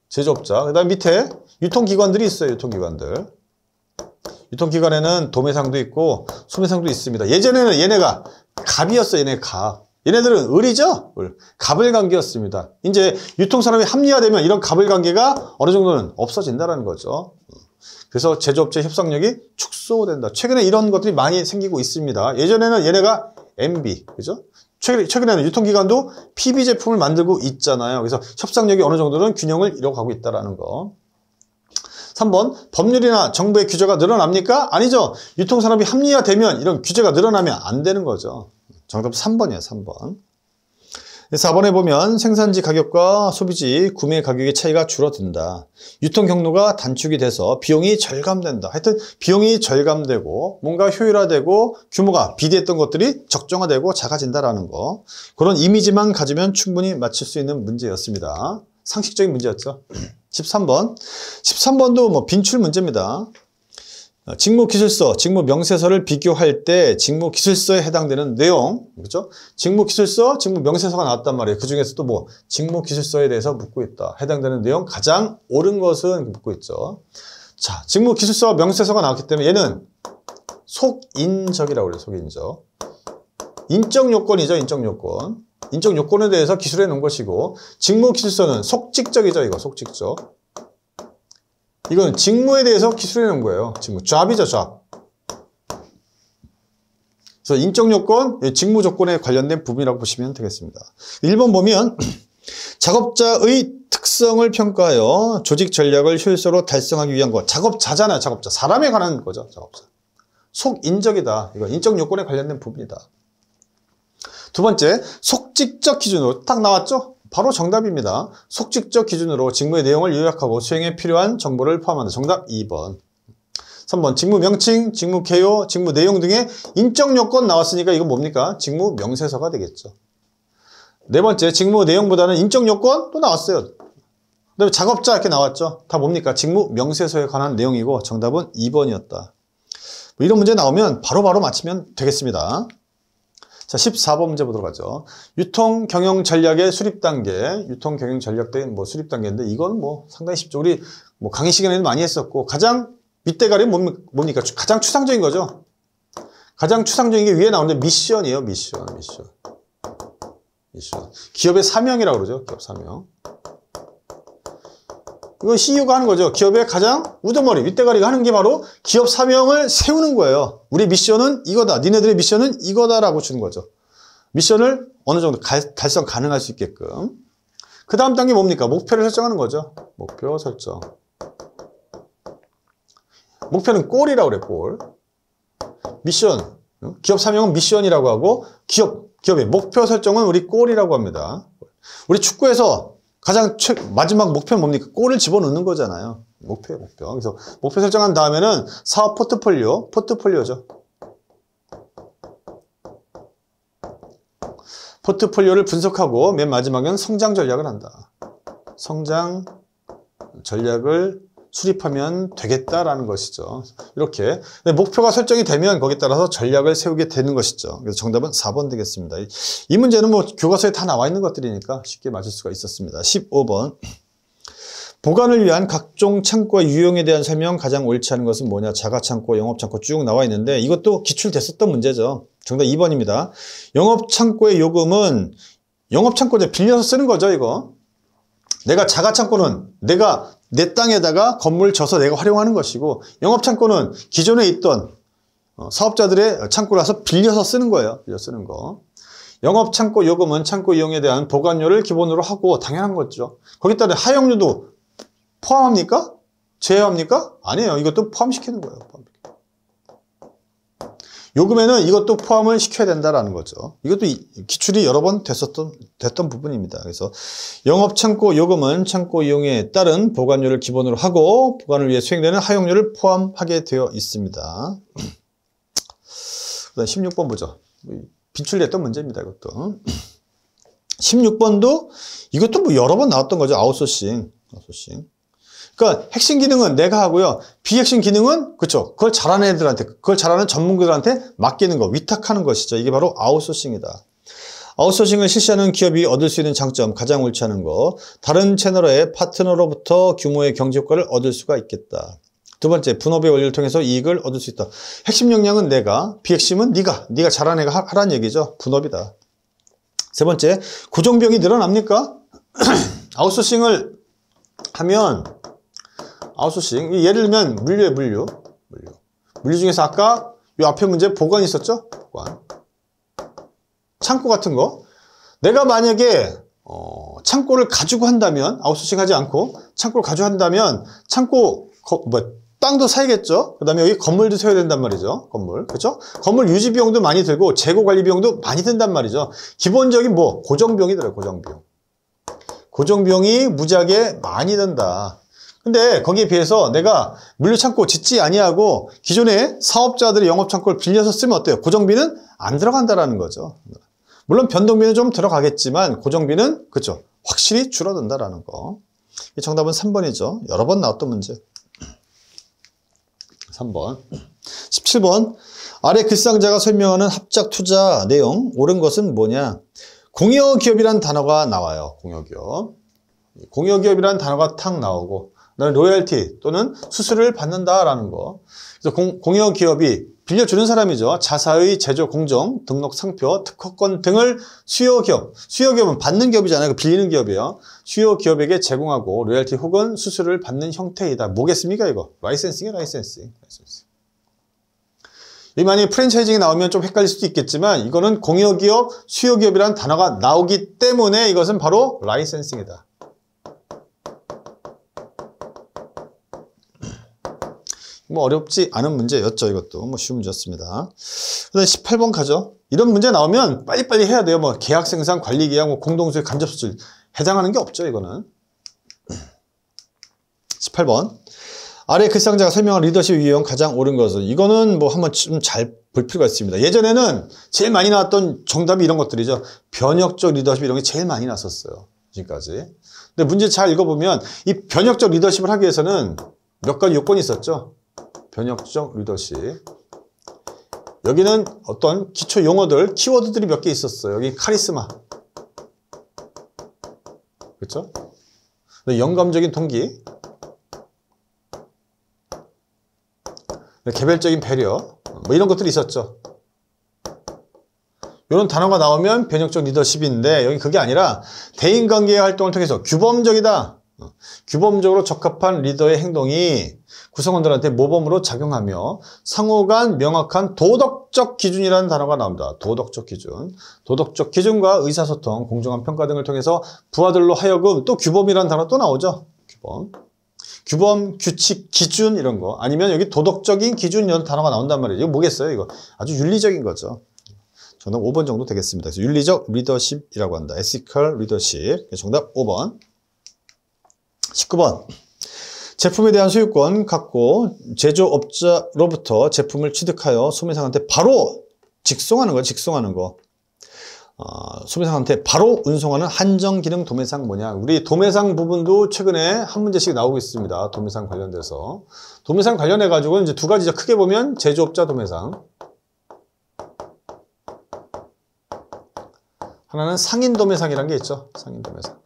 제조업자. 그다음 밑에 유통기관들이 있어요, 유통기관들. 유통기관에는 도매상도 있고 소매상도 있습니다. 예전에는 얘네가 갑이었어, 요 얘네 갑. 얘네들은 을이죠? 을. 갑을관계였습니다 이제 유통사람이 합리화되면 이런 갑을관계가 어느 정도는 없어진다는 거죠. 그래서 제조업체 협상력이 축소된다. 최근에 이런 것들이 많이 생기고 있습니다. 예전에는 얘네가 MB, 그죠? 최근에는 유통기관도 PB 제품을 만들고 있잖아요. 그래서 협상력이 어느 정도는 균형을 잃어가고 있다는 거. 3번 법률이나 정부의 규제가 늘어납니까? 아니죠. 유통산업이 합리화되면 이런 규제가 늘어나면 안 되는 거죠. 정답 3번이에요. 3번. 4번에 보면 생산지 가격과 소비지 구매 가격의 차이가 줄어든다. 유통 경로가 단축이 돼서 비용이 절감된다. 하여튼 비용이 절감되고 뭔가 효율화되고 규모가 비대했던 것들이 적정화되고 작아진다라는 거. 그런 이미지만 가지면 충분히 맞출 수 있는 문제였습니다. 상식적인 문제였죠. 13번. 13번도 뭐 빈출 문제입니다. 아, 직무기술서, 직무명세서를 비교할 때 직무기술서에 해당되는 내용, 그렇죠? 직무기술서, 직무명세서가 나왔단 말이에요. 그 중에서도 뭐 직무기술서에 대해서 묻고 있다. 해당되는 내용 가장 옳은 것은 묻고 있죠. 자, 직무기술서와 명세서가 나왔기 때문에 얘는 속인적이라고 그래요. 속인적. 인적요건이죠. 인적요건. 인적요건에 대해서 기술해 놓은 것이고 직무기술서는 속직적이죠. 이거 속직적. 이건 직무에 대해서 기술해 놓은 거예요. 직무. job이죠, j 그래서 인적 요건, 직무 조건에 관련된 부분이라고 보시면 되겠습니다. 1번 보면 작업자의 특성을 평가하여 조직 전략을 효율적으로 달성하기 위한 것. 작업자잖아요, 작업자. 사람에 관한 거죠, 작업자. 속인적이다. 이거 인적 요건에 관련된 부분이다. 두 번째, 속직적 기준으로 딱 나왔죠? 바로 정답입니다. 속직적 기준으로 직무의 내용을 요약하고 수행에 필요한 정보를 포함한다. 정답 2번. 3번 직무 명칭, 직무 개요, 직무 내용 등의 인적 요건 나왔으니까 이건 뭡니까? 직무 명세서가 되겠죠. 네 번째 직무 내용보다는 인적 요건 또 나왔어요. 그 다음에 작업자 이렇게 나왔죠. 다 뭡니까? 직무 명세서에 관한 내용이고 정답은 2번이었다. 뭐 이런 문제 나오면 바로바로 바로 맞히면 되겠습니다. 자, 14번 문제 보도록 하죠. 유통 경영 전략의 수립 단계. 유통 경영 전략된 뭐 수립 단계인데 이건 뭐 상당히 쉽죠. 우리 뭐 강의 시간에도 많이 했었고 가장 밑대가리 뭡니까? 가장 추상적인 거죠. 가장 추상적인 게 위에 나오는데 미션이에요. 미션, 미션. 미션. 기업의 사명이라고 그러죠. 기업 사명. 이건 그 CEO가 하는 거죠. 기업의 가장 우두머리, 윗대가리가 하는 게 바로 기업 사명을 세우는 거예요. 우리 미션은 이거다. 니네들의 미션은 이거다라고 주는 거죠. 미션을 어느 정도 달성 가능할 수 있게끔. 그 다음 단계 뭡니까? 목표를 설정하는 거죠. 목표 설정. 목표는 골이라고 그래, 골. 미션. 기업 사명은 미션이라고 하고, 기업, 기업의 목표 설정은 우리 골이라고 합니다. 우리 축구에서 가장 최, 마지막 목표는 뭡니까? 골을 집어넣는 거잖아요. 목표예요, 목표. 그래서 목표 설정한 다음에는 사업 포트폴리오, 포트폴리오죠. 포트폴리오를 분석하고 맨 마지막엔 성장 전략을 한다. 성장 전략을 수립하면 되겠다라는 것이죠. 이렇게 목표가 설정이 되면 거기에 따라서 전략을 세우게 되는 것이죠. 그래서 정답은 4번 되겠습니다. 이 문제는 뭐 교과서에 다 나와 있는 것들이니까 쉽게 맞을 수가 있었습니다. 15번 보관을 위한 각종 창고의 유형에 대한 설명 가장 옳지 않은 것은 뭐냐 자가창고, 영업창고 쭉 나와 있는데 이것도 기출됐었던 문제죠. 정답 2번입니다. 영업창고의 요금은 영업창고에 빌려서 쓰는 거죠 이거 내가 자가창고는 내가 내 땅에다가 건물 져서 내가 활용하는 것이고 영업창고는 기존에 있던 어, 사업자들의 창고라서 빌려서 쓰는 거예요. 빌려 쓰는 거. 영업창고 요금은 창고 이용에 대한 보관료를 기본으로 하고 당연한 거죠. 거기 따른 하용료도 포함합니까? 제외합니까? 아니에요. 이것도 포함시키는 거예요. 포함. 요금에는 이것도 포함을 시켜야 된다라는 거죠. 이것도 기출이 여러 번 됐었던, 됐던 부분입니다. 그래서 영업창고 요금은 창고 이용에 따른 보관료를 기본으로 하고 보관을 위해 수행되는 하용료를 포함하게 되어 있습니다. 음. 그다음 16번 보죠. 빈출됐던 문제입니다. 이것도. 16번도 이것도 뭐 여러 번 나왔던 거죠. 아웃소싱. 아웃소싱. 그러니까 핵심 기능은 내가 하고요. 비핵심 기능은 그렇죠. 그걸 잘하는 애들한테, 그걸 잘하는 전문가들한테 맡기는 거, 위탁하는 것이죠. 이게 바로 아웃소싱이다. 아웃소싱을 실시하는 기업이 얻을 수 있는 장점, 가장 옳지 않은 거. 다른 채널의 파트너로부터 규모의 경제 효과를 얻을 수가 있겠다. 두 번째, 분업의 원리를 통해서 이익을 얻을 수 있다. 핵심 역량은 내가, 비핵심은 네가, 네가 잘하는 애가 하라는 얘기죠. 분업이다. 세 번째, 고정병이 늘어납니까? 아웃소싱을 하면 아웃소싱. 예를 들면 물류에 물류. 물류. 물류 중에서 아까 이 앞에 문제 보관 있었죠? 보관. 창고 같은 거. 내가 만약에 어, 창고를 가지고 한다면 아웃소싱 하지 않고 창고를 가지고 한다면 창고 거, 뭐 땅도 사야겠죠. 그다음에 여기 건물도 세워야 된단 말이죠. 건물. 그렇죠? 건물 유지 비용도 많이 들고 재고 관리 비용도 많이 든단 말이죠. 기본적인 뭐 고정 비용이 들어요. 고정 비용. 고정 비용이 무지하게 많이 든다. 근데 거기에 비해서 내가 물류창고 짓지 아니하고 기존의 사업자들의 영업창고를 빌려서 쓰면 어때요? 고정비는 안 들어간다라는 거죠. 물론 변동비는 좀 들어가겠지만 고정비는 그죠 확실히 줄어든다라는 거. 이 정답은 3번이죠. 여러 번 나왔던 문제. 3번. 17번. 아래 글상자가 설명하는 합작 투자 내용 옳은 것은 뭐냐? 공여기업이란 단어가 나와요. 공여기업. 공여기업이란 단어가 탁 나오고 그다 로열티 또는 수수료를 받는다라는 거. 그래서 공, 공여 기업이 빌려주는 사람이죠. 자사의 제조 공정, 등록 상표, 특허권 등을 수요 기업. 수요 기업은 받는 기업이잖아요. 빌리는 기업이에요. 수요 기업에게 제공하고 로열티 혹은 수수료를 받는 형태이다. 뭐겠습니까 이거? 라이센싱이 라이센싱. 라이센싱. 이 만약에 프랜차이징이 나오면 좀 헷갈릴 수도 있겠지만 이거는 공여기업, 수요기업이란 단어가 나오기 때문에 이것은 바로 라이센싱이다. 뭐 어렵지 않은 문제였죠 이것도 뭐 쉬운 문제였습니다 그다음 18번 가죠 이런 문제 나오면 빨리빨리 해야 돼요 뭐 계약 생산 관리 계약 뭐 공동수익 간접 수출 해당하는 게 없죠 이거는 18번 아래 글상자가 설명한 리더십 유형 가장 옳은 것은 이거는 뭐 한번 좀 잘 볼 필요가 있습니다 예전에는 제일 많이 나왔던 정답이 이런 것들이죠 변혁적 리더십 이런 게 제일 많이 나왔었어요 지금까지 근데 문제 잘 읽어보면 이 변혁적 리더십을 하기 위해서는 몇 가지 요건이 있었죠 변혁적 리더십 여기는 어떤 기초 용어들, 키워드들이 몇 개 있었어요. 여기 카리스마. 그렇죠? 영감적인 동기. 개별적인 배려. 뭐 이런 것들이 있었죠. 이런 단어가 나오면 변혁적 리더십인데 여기 그게 아니라 대인관계 활동을 통해서 규범적이다. 어, 규범적으로 적합한 리더의 행동이 구성원들한테 모범으로 작용하며 상호 간 명확한 도덕적 기준이라는 단어가 나옵니다. 도덕적 기준. 도덕적 기준과 의사소통, 공정한 평가 등을 통해서 부하들로 하여금 또 규범이라는 단어 또 나오죠. 규범. 규범, 규칙, 기준 이런 거 아니면 여기 도덕적인 기준 이런 단어가 나온단 말이에요. 이거 뭐겠어요? 이거 아주 윤리적인 거죠. 저는 5번 정도 되겠습니다. 그래서 윤리적 리더십이라고 한다. 에시컬 리더십. 네, 정답 5번. 19번 제품에 대한 소유권 갖고 제조업자로부터 제품을 취득하여 소매상한테 바로 직송하는 거 직송하는 거 어, 소매상한테 바로 운송하는 한정기능 도매상 뭐냐 우리 도매상 부분도 최근에 한 문제씩 나오고 있습니다 도매상 관련돼서 도매상 관련해 가지고 이제 두 가지죠 크게 보면 제조업자 도매상 하나는 상인 도매상이라는 게 있죠 상인 도매상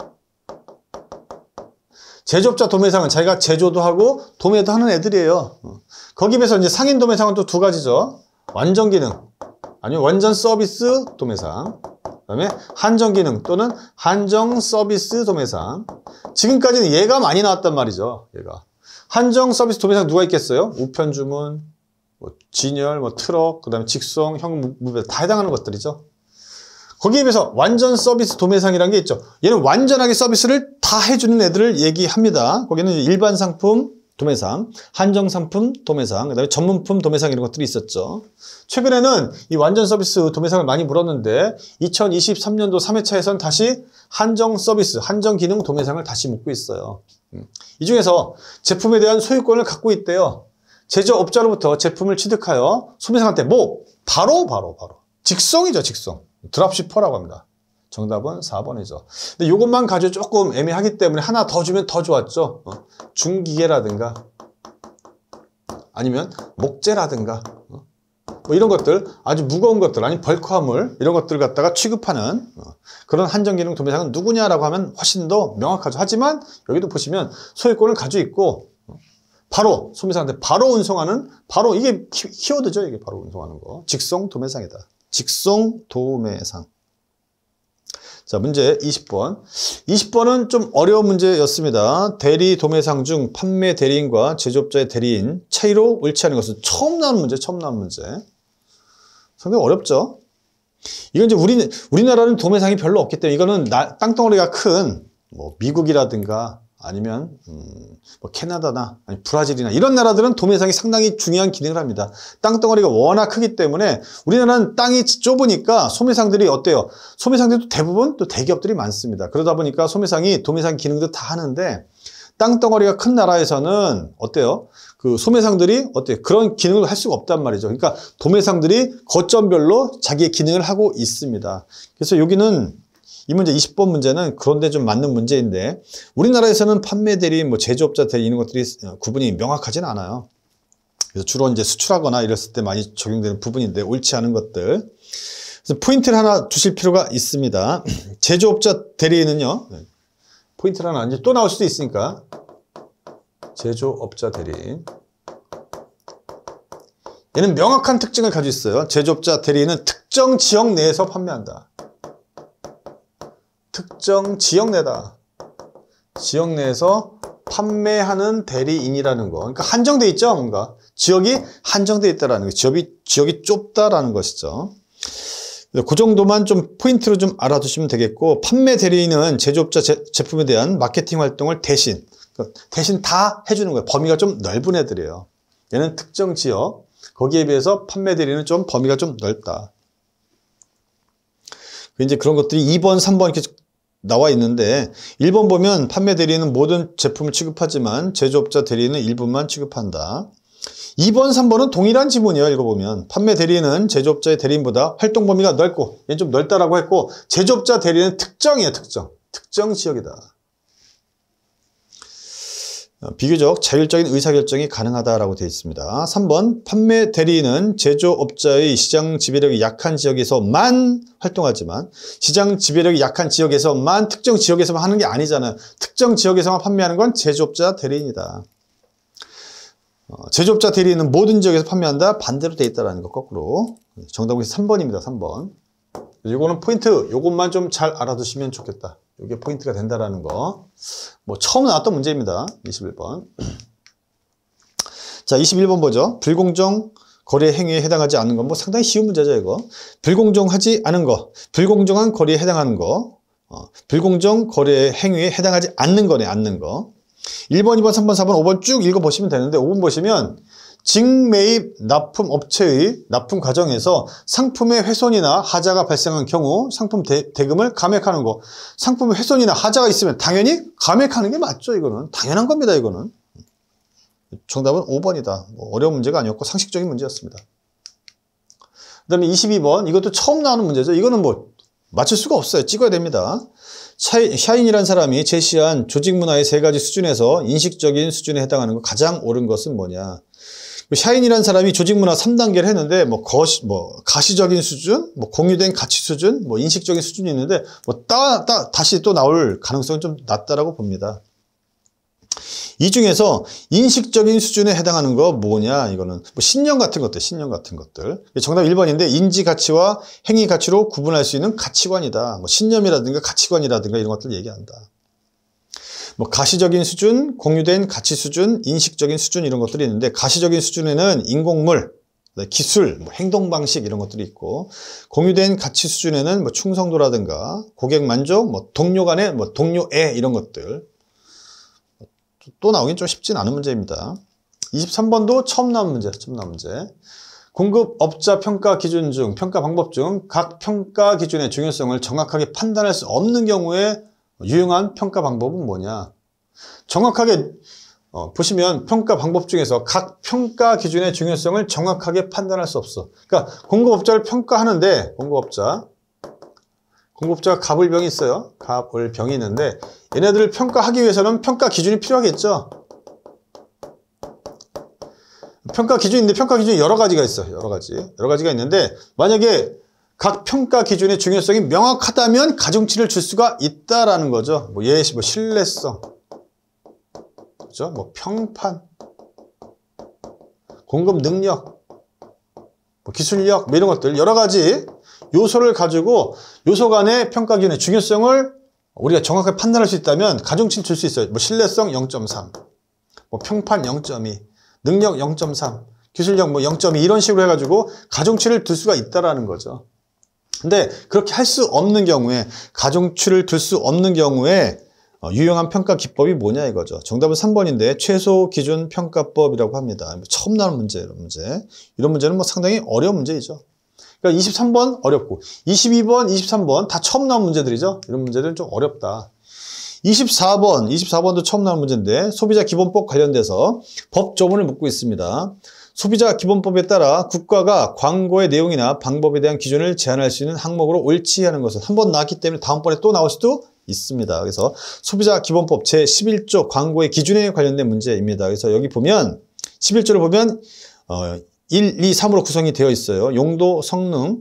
제조업자 도매상은 자기가 제조도 하고 도매도 하는 애들이에요. 어. 거기 에서 이제 상인 도매상은 또 두 가지죠. 완전 기능 아니면 완전 서비스 도매상 그다음에 한정 기능 또는 한정 서비스 도매상 지금까지는 얘가 많이 나왔단 말이죠. 얘가 한정 서비스 도매상 누가 있겠어요? 우편 주문, 뭐 진열, 뭐 트럭, 그다음에 직송, 현금 무배 다 해당하는 것들이죠. 거기에 비해서 완전 서비스 도매상이라는 게 있죠. 얘는 완전하게 서비스를 다 해주는 애들을 얘기합니다. 거기는 일반 상품 도매상, 한정 상품 도매상, 그다음에 전문품 도매상 이런 것들이 있었죠. 최근에는 이 완전 서비스 도매상을 많이 물었는데 2023년도 3회차에선 다시 한정 서비스, 한정 기능 도매상을 다시 묻고 있어요. 음. 이 중에서 제품에 대한 소유권을 갖고 있대요. 제조업자로부터 제품을 취득하여 소매상한테뭐 바로 바로 바로 직성이죠, 직성. 드랍시퍼라고 합니다. 정답은 4번이죠. 근데 이것만 가지고 조금 애매하기 때문에 하나 더 주면 더 좋았죠. 어? 중기계라든가 아니면 목재라든가 어? 뭐 이런 것들 아주 무거운 것들 아니 벌크화물 이런 것들 갖다가 취급하는 어? 그런 한정기능 도매상은 누구냐라고 하면 훨씬 더 명확하죠. 하지만 여기도 보시면 소유권을 가지고 있고 어? 바로 소비상한테 바로 운송하는 바로 이게 키, 키워드죠. 이게 바로 운송하는 거. 직송 도매상이다. 직송 도매상. 자, 문제 20번. 20번은 좀 어려운 문제였습니다. 대리 도매상 중 판매 대리인과 제조업자의 대리인 차이로 옳지 않은 것은 처음 나온 문제, 처음 나온 문제. 상당히 어렵죠? 이건 이제 우리, 우리나라는 도매상이 별로 없기 때문에 이거는 나, 땅덩어리가 큰 뭐 미국이라든가 아니면 음, 뭐 캐나다나 아니 브라질이나 이런 나라들은 도매상이 상당히 중요한 기능을 합니다. 땅덩어리가 워낙 크기 때문에 우리나라는 땅이 좁으니까 소매상들이 어때요? 소매상들도 대부분 또 대기업들이 많습니다. 그러다 보니까 소매상이 도매상 기능도 다 하는데 땅덩어리가 큰 나라에서는 어때요? 그 소매상들이 어때 그런 기능을 할 수가 없단 말이죠. 그러니까 도매상들이 거점별로 자기의 기능을 하고 있습니다. 그래서 여기는 이 문제 20번 문제는 그런데 좀 맞는 문제인데 우리나라에서는 판매 대리, 뭐 제조업자 대리 이런 것들이 어, 구분이 명확하진 않아요. 그래서 주로 이제 수출하거나 이랬을 때 많이 적용되는 부분인데 옳지 않은 것들. 그래서 포인트를 하나 두실 필요가 있습니다. 제조업자 대리는요. 네, 포인트를 하나 이제 또 나올 수도 있으니까 제조업자 대리인 얘는 명확한 특징을 가지고 있어요. 제조업자 대리인은 특정 지역 내에서 판매한다. 특정 지역 내다. 지역 내에서 판매하는 대리인이라는 거. 그러니까 한정돼 있죠, 뭔가. 지역이 한정돼 있다라는 거. 지역이 지역이 좁다라는 것이죠. 그 정도만 좀 포인트로 좀 알아두시면 되겠고 판매 대리인은 제조업자 제, 제품에 대한 마케팅 활동을 대신 그러니까 대신 다 해주는 거예요. 범위가 좀 넓은 애들이에요. 얘는 특정 지역, 거기에 비해서 판매 대리는 좀 범위가 좀 넓다. 이제 그런 것들이 2번, 3번 이렇게 나와 있는데 일 번 보면 판매 대리는 모든 제품을 취급하지만 제조업자 대리는 일부만 취급한다. 2번, 3번은 동일한 지문이에요. 읽어보면 판매 대리는 제조업자의 대리인보다 활동 범위가 넓고 얘는 좀 넓다라고 했고 제조업자 대리는 특정이에요. 특정. 특정 지역이다. 어, 비교적 자율적인 의사결정이 가능하다라고 되어 있습니다. 3번 판매 대리인은 제조업자의 시장 지배력이 약한 지역에서만 활동하지만 시장 지배력이 약한 지역에서만 특정 지역에서만 하는 게 아니잖아요. 특정 지역에서만 판매하는 건 제조업자 대리인이다. 어, 제조업자 대리인은 모든 지역에서 판매한다. 반대로 되어 있다는 것 거꾸로 정답은 3번입니다. 3번. 이거는 포인트 이것만 좀 잘 알아두시면 좋겠다. 이게 포인트가 된다라는 거. 뭐 처음 나왔던 문제입니다. 21번. 자, 21번 보죠. 불공정 거래 행위에 해당하지 않는 건 뭐 상당히 쉬운 문제죠, 이거. 불공정하지 않은 거, 불공정한 거래에 해당하는 거, 어, 불공정 거래 행위에 해당하지 않는 거네, 않는 거. 1번, 2번, 3번, 4번, 5번 쭉 읽어보시면 되는데 5번 보시면 직매입 납품 업체의 납품 과정에서 상품의 훼손이나 하자가 발생한 경우 상품 대, 금을 감액하는 거 상품의 훼손이나 하자가 있으면 당연히 감액하는 게 맞죠 이거는 당연한 겁니다 이거는 정답은 5번이다 뭐 어려운 문제가 아니었고 상식적인 문제였습니다 그 다음에 22번 이것도 처음 나오는 문제죠 이거는 뭐 맞출 수가 없어요 찍어야 됩니다 샤인이란 사람이 제시한 조직 문화의 세 가지 수준에서 인식적인 수준에 해당하는 거 가장 옳은 것은 뭐냐 샤인이라는 사람이 조직문화 3단계를 했는데 뭐 거시 뭐 가시적인 수준, 뭐 공유된 가치 수준, 뭐 인식적인 수준이 있는데 뭐따따 다시 또 나올 가능성은 좀 낮다라고 봅니다. 이 중에서 인식적인 수준에 해당하는 거 뭐냐 이거는 뭐 신념 같은 것들 신념 같은 것들 정답 1번인데 인지 가치와 행위 가치로 구분할 수 있는 가치관이다 뭐 신념이라든가 가치관이라든가 이런 것들 얘기한다 뭐 가시적인 수준, 공유된 가치 수준, 인식적인 수준 이런 것들이 있는데 가시적인 수준에는 인공물, 네, 기술, 뭐 행동 방식 이런 것들이 있고 공유된 가치 수준에는 뭐 충성도라든가 고객 만족, 뭐 동료 간의 뭐 동료애 이런 것들 또 나오긴 좀 쉽진 않은 문제입니다. 23번도 처음 나온 문제, 처음 나온 문제. 공급업자 평가 기준 중, 평가 방법 중 각 평가 기준의 중요성을 정확하게 판단할 수 없는 경우에 유용한 평가 방법은 뭐냐 정확하게 어, 보시면 평가 방법 중에서 각 평가 기준의 중요성을 정확하게 판단할 수 없어 그러니까 공급업자를 평가하는데 공급업자 공급업자가 갑을병이 있어요 갑을병이 있는데 얘네들을 평가하기 위해서는 평가 기준이 필요하겠죠 평가 기준인데 평가 기준이 여러 가지가 있어요 여러 가지 여러 가지가 있는데 만약에 각 평가 기준의 중요성이 명확하다면 가중치를 줄 수가 있다라는 거죠. 뭐 예시, 뭐 신뢰성, 그죠? 뭐 평판, 공급 능력, 뭐 기술력, 뭐 이런 것들 여러 가지 요소를 가지고 요소 간의 평가 기준의 중요성을 우리가 정확하게 판단할 수 있다면 가중치를 줄 수 있어요. 뭐 신뢰성 0.3, 뭐 평판 0.2, 능력 0.3, 기술력 뭐 0.2 이런 식으로 해가지고 가중치를 둘 수가 있다라는 거죠. 근데 그렇게 할 수 없는 경우에 가중치를 둘 수 없는 경우에 어, 유용한 평가 기법이 뭐냐 이거죠. 정답은 3번인데 최소 기준 평가법이라고 합니다. 뭐 처음 나온 문제 이런 문제. 이런 문제는 뭐 상당히 어려운 문제이죠. 그러니까 23번 어렵고 22번, 23번 다 처음 나온 문제들이죠. 이런 문제들은 좀 어렵다. 24번, 24번도 처음 나온 문제인데 소비자 기본법 관련돼서 법 조문을 묻고 있습니다. 소비자 기본법에 따라 국가가 광고의 내용이나 방법에 대한 기준을 제한할 수 있는 항목으로 옳지 하는 것은 한 번 나왔기 때문에 다음번에 또 나올 수도 있습니다. 그래서 소비자 기본법 제11조 광고의 기준에 관련된 문제입니다. 그래서 여기 보면 11조를 보면 어, 1, 2, 3으로 구성이 되어 있어요. 용도, 성능,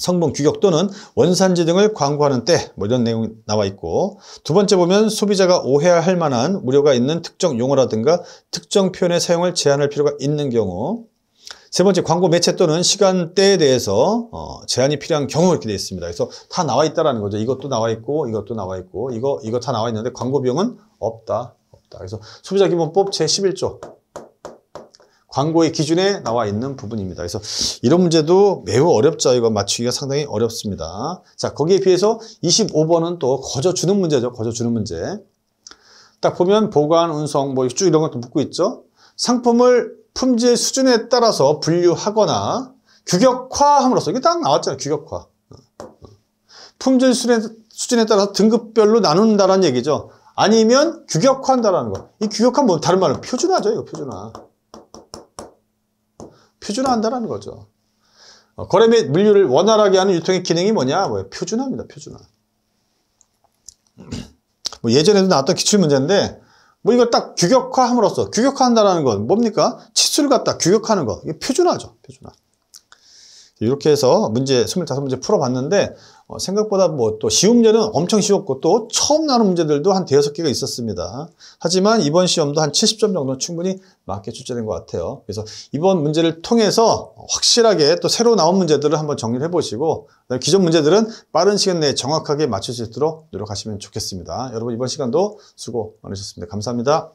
성분 규격 또는 원산지 등을 광고하는 때 뭐 이런 내용이 나와 있고 두 번째 보면 소비자가 오해할 만한 우려가 있는 특정 용어라든가 특정 표현의 사용을 제한할 필요가 있는 경우 세 번째 광고 매체 또는 시간대에 대해서 어, 제한이 필요한 경우 이렇게 되어 있습니다. 그래서 다 나와 있다라는 거죠. 이것도 나와 있고 이것도 나와 있고 이거 이거 다 나와 있는데 광고 비용은 없다. 없다. 그래서 소비자 기본법 제11조 광고의 기준에 나와 있는 부분입니다. 그래서 이런 문제도 매우 어렵죠. 이거 맞추기가 상당히 어렵습니다. 자, 거기에 비해서 25번은 또 거저 주는 문제죠. 거저 주는 문제. 딱 보면 보관, 운송, 뭐 쭉 이런 것도 묻고 있죠. 상품을 품질 수준에 따라서 분류하거나 규격화함으로써 이게 딱 나왔잖아요. 규격화. 품질 수준에, 수준에 따라서 등급별로 나눈다는 얘기죠. 아니면 규격화한다라는 거. 이 규격화 뭐 다른 말로 표준화죠. 이거 표준화. 표준화한다는 거죠. 어, 거래 및 물류를 원활하게 하는 유통의 기능이 뭐냐? 뭐 표준화입니다. 표준화. 뭐 예전에도 나왔던 기출문제인데 뭐 이걸 딱 규격화함으로써 규격화한다는 건 뭡니까? 치수를 갖다 규격하는 거. 이게 표준화죠. 표준화. 이렇게 해서 문제 25문제 풀어봤는데 어, 생각보다 뭐 또 시험 문제는 엄청 쉬웠고 또 처음 나온 문제들도 한 대여섯 개가 있었습니다. 하지만 이번 시험도 한 70점 정도는 충분히 맞게 출제된 것 같아요. 그래서 이번 문제를 통해서 확실하게 또 새로 나온 문제들을 한번 정리를 해보시고 기존 문제들은 빠른 시간 내에 정확하게 맞출 수 있도록 노력하시면 좋겠습니다. 여러분 이번 시간도 수고 많으셨습니다. 감사합니다.